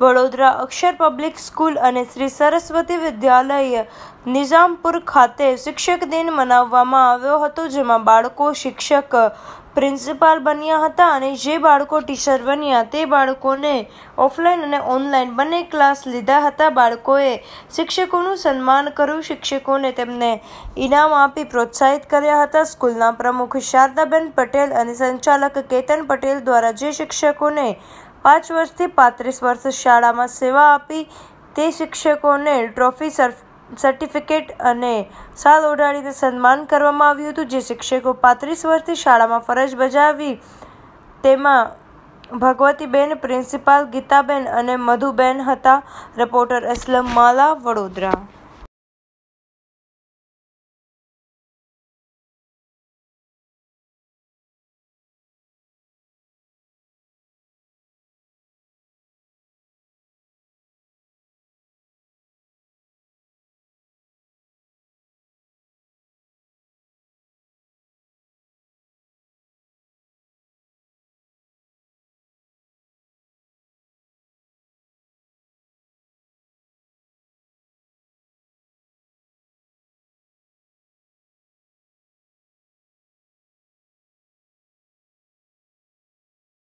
વડોદરા અક્ષર public school અને શ્રી સરસ્વતી વિદ્યાલય નિઝામપુર ખાતે શિક્ષક દિન મનાવવામાં આવ્યો હતો જેમાં બાળકો શિક્ષક પ્રિન્સિપાલ બન્યા હતા અને જે બાળકો ટીચર બન્યા તે બાળકોને ઓફલાઈન અને ઓનલાઈન બંને ક્લાસ લીધા હતા બાળકોએ શિક્ષકોનું સન્માન કર્યું શિક્ષકોને તેમને ઇનામ આપી પ્રોત્સાહિત કર્યા હતા સ્કૂલના પ્રમુખ શારદાબેન પટેલ અને સંચાલક કેતન પટેલ દ્વારા જે શિક્ષકોને પાંચ વર્ષથી પાંત્રીસ વર્ષ શાળામાં સેવા આપી તે શિક્ષકોને ટ્રોફી સર્ટિફિકેટ અને સાલ ઓઢાડીને સન્માન કરવામાં આવ્યું હતું જે શિક્ષકો પાંત્રીસ વર્ષથી શાળામાં ફરજ બજાવી તેમાં ભગવતીબેન પ્રિન્સિપાલ ગીતાબેન અને મધુબેન હતા રિપોર્ટર અસલમ માલા વડોદરા